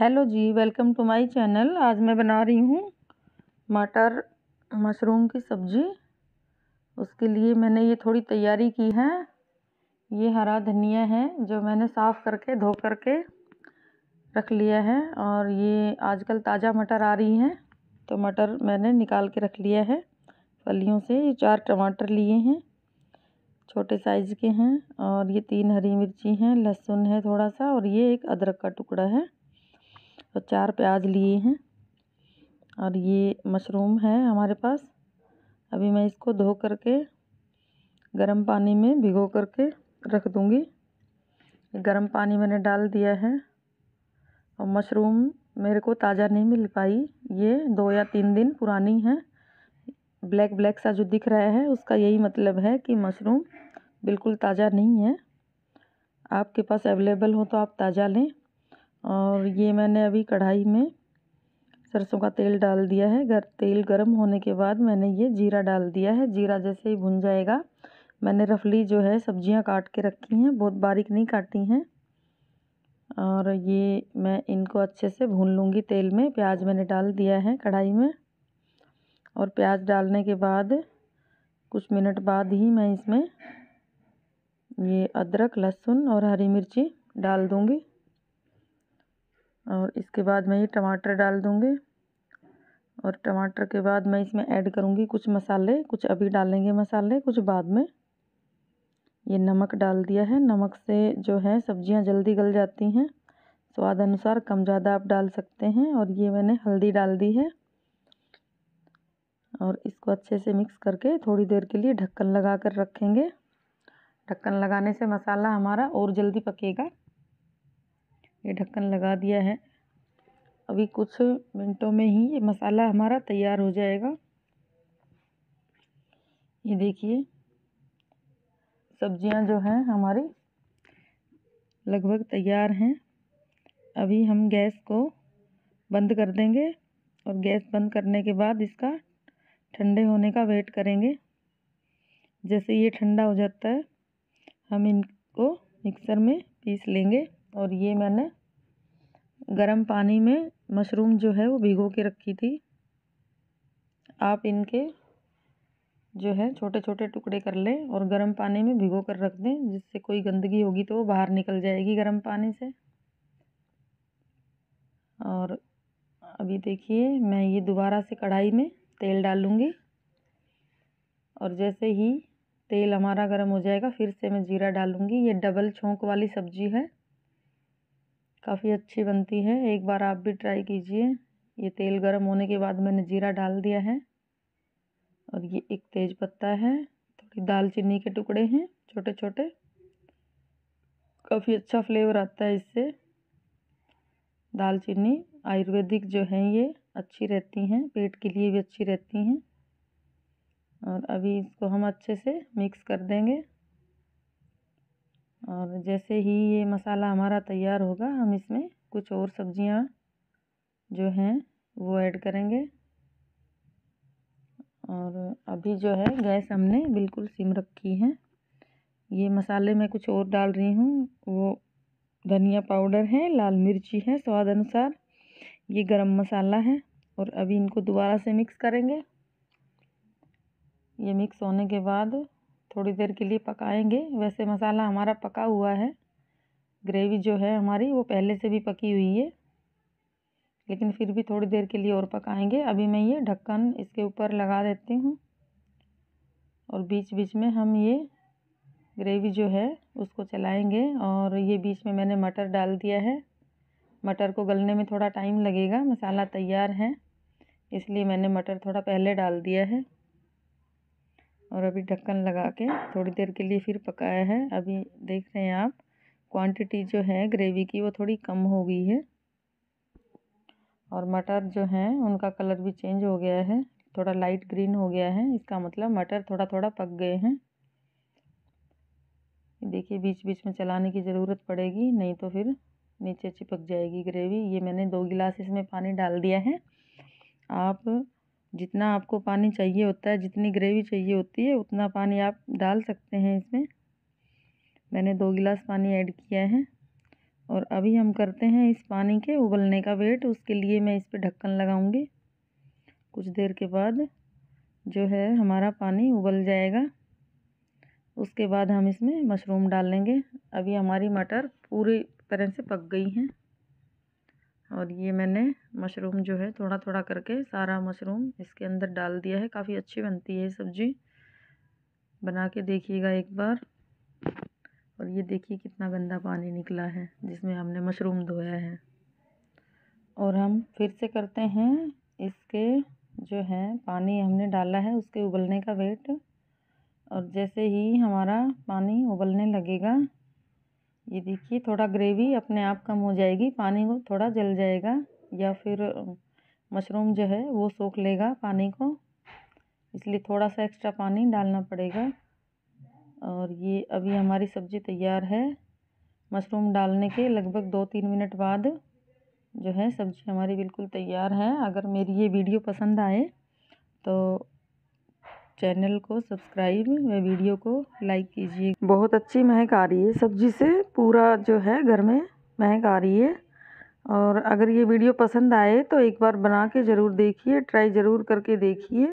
hello जी welcome to my channel आज मैं बना रही हूँ मटर मशरूम की सब्ज़ी उसके लिए मैंने ये थोड़ी तैयारी की है ये हरा धनिया है जो मैंने साफ़ करके धो करके रख लिया है और ये आजकल ताज़ा मटर आ रही हैं तो मटर मैंने निकाल के रख लिया है फलियों से ये चार टमाटर लिए हैं छोटे साइज़ के हैं और ये तीन हरी मिर्ची हैं लहसुन है थोड़ा सा और ये एक अदरक का टुकड़ा है और तो चार प्याज लिए हैं और ये मशरूम है हमारे पास अभी मैं इसको धो कर के गर्म पानी में भिगो कर के रख दूँगी गर्म पानी मैंने डाल दिया है और मशरूम मेरे को ताज़ा नहीं मिल पाई ये दो या तीन दिन पुरानी है ब्लैक ब्लैक सा जो दिख रहा है उसका यही मतलब है कि मशरूम बिल्कुल ताज़ा नहीं है आपके पास अवेलेबल हो तो आप ताज़ा लें और ये मैंने अभी कढ़ाई में सरसों का तेल डाल दिया है गर तेल गर्म होने के बाद मैंने ये जीरा डाल दिया है जीरा जैसे ही भुन जाएगा मैंने रफली जो है सब्जियां काट के रखी हैं बहुत बारीक नहीं काटी हैं और ये मैं इनको अच्छे से भून लूँगी तेल में प्याज मैंने डाल दिया है कढ़ाई में और प्याज डालने के बाद कुछ मिनट बाद ही मैं इसमें ये अदरक लहसुन और हरी मिर्ची डाल दूँगी और इसके बाद मैं ये टमाटर डाल दूँगी और टमाटर के बाद मैं इसमें ऐड करूँगी कुछ मसाले कुछ अभी डालेंगे मसाले कुछ बाद में ये नमक डाल दिया है नमक से जो है सब्जियां जल्दी गल जाती हैं स्वाद अनुसार कम ज़्यादा आप डाल सकते हैं और ये मैंने हल्दी डाल दी है और इसको अच्छे से मिक्स करके थोड़ी देर के लिए ढक्कन लगा कर रखेंगे ढक्कन लगाने से मसाला हमारा और जल्दी पकेगा ये ढक्कन लगा दिया है अभी कुछ मिनटों में ही ये मसाला हमारा तैयार हो जाएगा ये देखिए सब्जियां जो हैं हमारी लगभग तैयार हैं अभी हम गैस को बंद कर देंगे और गैस बंद करने के बाद इसका ठंडे होने का वेट करेंगे जैसे ये ठंडा हो जाता है हम इनको मिक्सर में पीस लेंगे और ये मैंने गरम पानी में मशरूम जो है वो भिगो के रखी थी आप इनके जो है छोटे छोटे टुकड़े कर लें और गर्म पानी में भिगो कर रख दें जिससे कोई गंदगी होगी तो वो बाहर निकल जाएगी गर्म पानी से और अभी देखिए मैं ये दोबारा से कढ़ाई में तेल डालूँगी और जैसे ही तेल हमारा गर्म हो जाएगा फिर से मैं जीरा डालूँगी ये डबल छोंक वाली सब्ज़ी है काफ़ी अच्छी बनती है एक बार आप भी ट्राई कीजिए ये तेल गर्म होने के बाद मैंने जीरा डाल दिया है और ये एक तेज पत्ता है थोड़ी दालचीनी के टुकड़े हैं छोटे छोटे काफ़ी अच्छा फ्लेवर आता है इससे दालचीनी आयुर्वेदिक जो हैं ये अच्छी रहती हैं पेट के लिए भी अच्छी रहती हैं और अभी इसको हम अच्छे से मिक्स कर देंगे और जैसे ही ये मसाला हमारा तैयार होगा हम इसमें कुछ और सब्जियां जो हैं वो ऐड करेंगे और अभी जो है गैस हमने बिल्कुल सिम रखी है ये मसाले मैं कुछ और डाल रही हूँ वो धनिया पाउडर है लाल मिर्ची है स्वाद अनुसार ये गरम मसाला है और अभी इनको दोबारा से मिक्स करेंगे ये मिक्स होने के बाद थोड़ी देर के लिए पकाएंगे वैसे मसाला हमारा पका हुआ है ग्रेवी जो है हमारी वो पहले से भी पकी हुई है लेकिन फिर भी थोड़ी देर के लिए और पकाएंगे अभी मैं ये ढक्कन इसके ऊपर लगा देती हूँ और बीच बीच में हम ये ग्रेवी जो है उसको चलाएंगे और ये बीच में मैंने मटर डाल दिया है मटर को गलने में थोड़ा टाइम लगेगा मसाला तैयार है इसलिए मैंने मटर थोड़ा पहले डाल दिया है और अभी ढक्कन लगा के थोड़ी देर के लिए फिर पकाया है अभी देख रहे हैं आप क्वांटिटी जो है ग्रेवी की वो थोड़ी कम हो गई है और मटर जो हैं उनका कलर भी चेंज हो गया है थोड़ा लाइट ग्रीन हो गया है इसका मतलब मटर थोड़ा थोड़ा पक गए हैं देखिए बीच बीच में चलाने की ज़रूरत पड़ेगी नहीं तो फिर नीचे चिपक जाएगी ग्रेवी ये मैंने दो गिलास इसमें पानी डाल दिया है आप जितना आपको पानी चाहिए होता है जितनी ग्रेवी चाहिए होती है उतना पानी आप डाल सकते हैं इसमें मैंने दो गिलास पानी ऐड किया है और अभी हम करते हैं इस पानी के उबलने का वेट उसके लिए मैं इस पर ढक्कन लगाऊंगी कुछ देर के बाद जो है हमारा पानी उबल जाएगा उसके बाद हम इसमें मशरूम डाल लेंगे अभी हमारी मटर पूरी तरह से पक गई हैं और ये मैंने मशरूम जो है थोड़ा थोड़ा करके सारा मशरूम इसके अंदर डाल दिया है काफ़ी अच्छी बनती है सब्ज़ी बना के देखिएगा एक बार और ये देखिए कितना गंदा पानी निकला है जिसमें हमने मशरूम धोया है और हम फिर से करते हैं इसके जो है पानी हमने डाला है उसके उबलने का वेट और जैसे ही हमारा पानी उबलने लगेगा ये देखिए थोड़ा ग्रेवी अपने आप कम हो जाएगी पानी को थोड़ा जल जाएगा या फिर मशरूम जो है वो सोख लेगा पानी को इसलिए थोड़ा सा एक्स्ट्रा पानी डालना पड़ेगा और ये अभी हमारी सब्ज़ी तैयार है मशरूम डालने के लगभग दो तीन मिनट बाद जो है सब्ज़ी हमारी बिल्कुल तैयार है अगर मेरी ये वीडियो पसंद आए तो चैनल को सब्सक्राइब व वीडियो को लाइक कीजिए बहुत अच्छी महक आ रही है सब्जी से पूरा जो है घर में महक आ रही है और अगर ये वीडियो पसंद आए तो एक बार बना के ज़रूर देखिए ट्राई ज़रूर करके देखिए